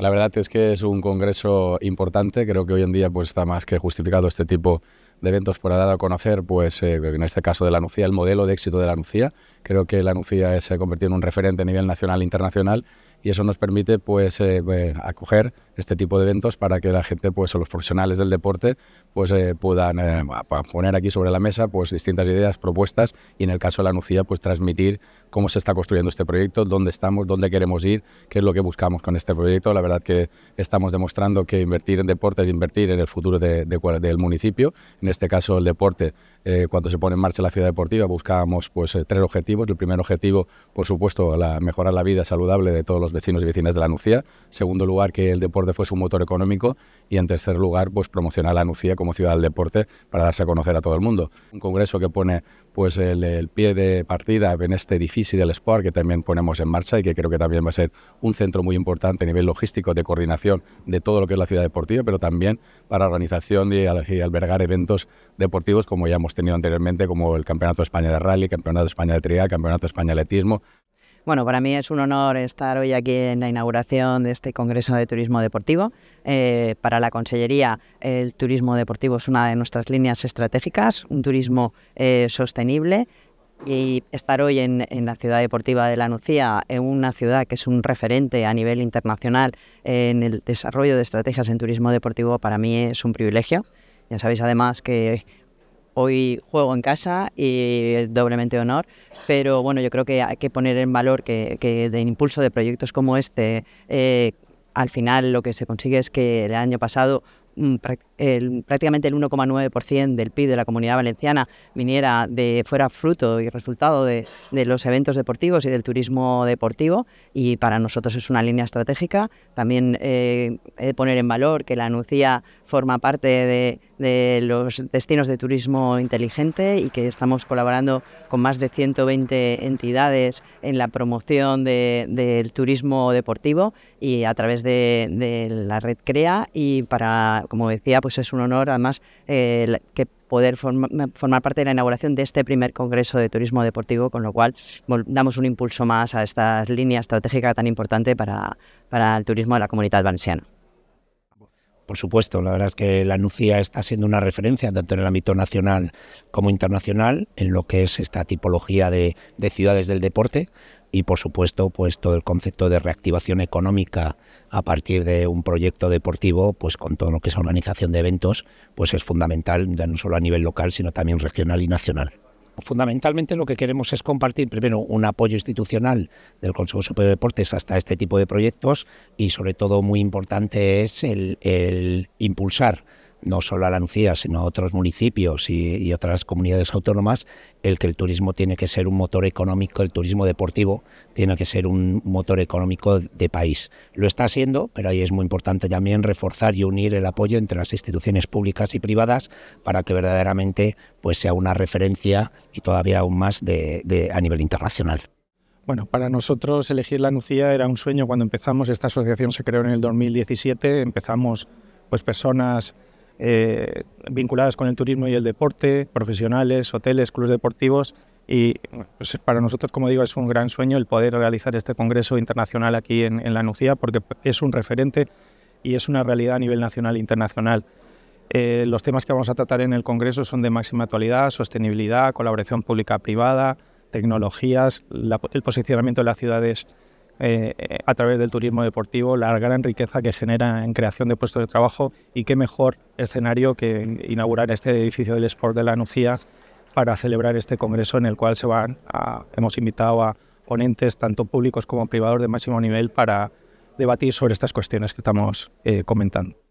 La verdad es que es un congreso importante. Creo que hoy en día pues, está más que justificado este tipo de eventos para dar a conocer, pues eh, en este caso de la Nucía, el modelo de éxito de la Nucía. Creo que la Nucía se ha convertido en un referente a nivel nacional e internacional y eso nos permite pues, eh, eh, acoger este tipo de eventos para que la gente pues, o los profesionales del deporte pues, puedan poner aquí sobre la mesa pues, distintas ideas, propuestas y en el caso de la Nucía pues, transmitir cómo se está construyendo este proyecto, dónde estamos, dónde queremos ir, qué es lo que buscamos con este proyecto. La verdad que estamos demostrando que invertir en deporte es invertir en el futuro del municipio. En este caso, el deporte, eh, cuando se pone en marcha la ciudad deportiva, buscábamos pues, eh, tres objetivos. El primer objetivo, por supuesto, la, mejorar la vida saludable de todos los vecinos y vecinas de la Nucía. Segundo lugar, que el deporte fuese un motor económico. Y en tercer lugar, pues promocionar la Nucía como ciudad del deporte para darse a conocer a todo el mundo. Un congreso que pone pues el, pie de partida en este edificio del Sport que también ponemos en marcha y que creo que también va a ser un centro muy importante a nivel logístico de coordinación de todo lo que es la ciudad deportiva, pero también para organización y, albergar eventos deportivos como ya hemos tenido anteriormente, como el Campeonato de España de Rally, Campeonato de España de Trial, Campeonato de España de Atletismo. Bueno, para mí es un honor estar hoy aquí en la inauguración de este Congreso de Turismo Deportivo. Eh, para la Consellería, el turismo deportivo es una de nuestras líneas estratégicas, un turismo eh, sostenible. Y estar hoy en, en, la ciudad deportiva de La Nucía, en eh, una ciudad que es un referente a nivel internacional en el desarrollo de estrategias en turismo deportivo, para mí es un privilegio. Ya sabéis además que hoy juego en casa y doblemente honor, pero bueno, yo creo que hay que poner en valor que, que de impulso de proyectos como este, eh, al final lo que se consigue es que el año pasado mm, el, prácticamente el 1,9% del PIB de la comunidad valenciana viniera de fuera fruto y resultado de, los eventos deportivos y del turismo deportivo y para nosotros es una línea estratégica. También eh, he de poner en valor que la Anuncia forma parte de, los destinos de turismo inteligente y que estamos colaborando con más de 120 entidades en la promoción del turismo deportivo y a través de, de, la red CREA y para, como decía, pues pues es un honor además eh, que poder formar parte de la inauguración de este primer Congreso de Turismo Deportivo, con lo cual damos un impulso más a esta línea estratégica tan importante para, el turismo de la comunidad valenciana. Por supuesto, la verdad es que la Nucía está siendo una referencia tanto en el ámbito nacional como internacional en lo que es esta tipología de ciudades del deporte y por supuesto pues todo el concepto de reactivación económica a partir de un proyecto deportivo pues con todo lo que es organización de eventos pues es fundamental ya no solo a nivel local sino también regional y nacional. Fundamentalmente lo que queremos es compartir primero un apoyo institucional del Consejo Superior de Deportes hasta este tipo de proyectos y sobre todo muy importante es el, el impulsar no solo a la Lucía, sino a otros municipios y, otras comunidades autónomas, el que el turismo tiene que ser un motor económico, el turismo deportivo tiene que ser un motor económico de país. Lo está haciendo, pero ahí es muy importante también reforzar y unir el apoyo entre las instituciones públicas y privadas para que verdaderamente pues, sea una referencia y todavía aún más de, a nivel internacional. Bueno, para nosotros elegir la Nucía era un sueño cuando empezamos. Esta asociación se creó en el 2017. Empezamos pues personas eh, vinculadas con el turismo y el deporte, profesionales, hoteles, clubes deportivos. Y pues, para nosotros, como digo, es un gran sueño el poder realizar este congreso internacional aquí en, la Nucía, porque es un referente y es una realidad a nivel nacional e internacional. Eh, los temas que vamos a tratar en el Congreso son de máxima actualidad, sostenibilidad, colaboración pública-privada, tecnologías, el posicionamiento de las ciudades eh, a través del turismo deportivo, la gran riqueza que genera en creación de puestos de trabajo y qué mejor escenario que inaugurar este edificio del Sport de la Nucía para celebrar este congreso en el cual se van hemos invitado a ponentes tanto públicos como privados de máximo nivel para debatir sobre estas cuestiones que estamos eh, comentando.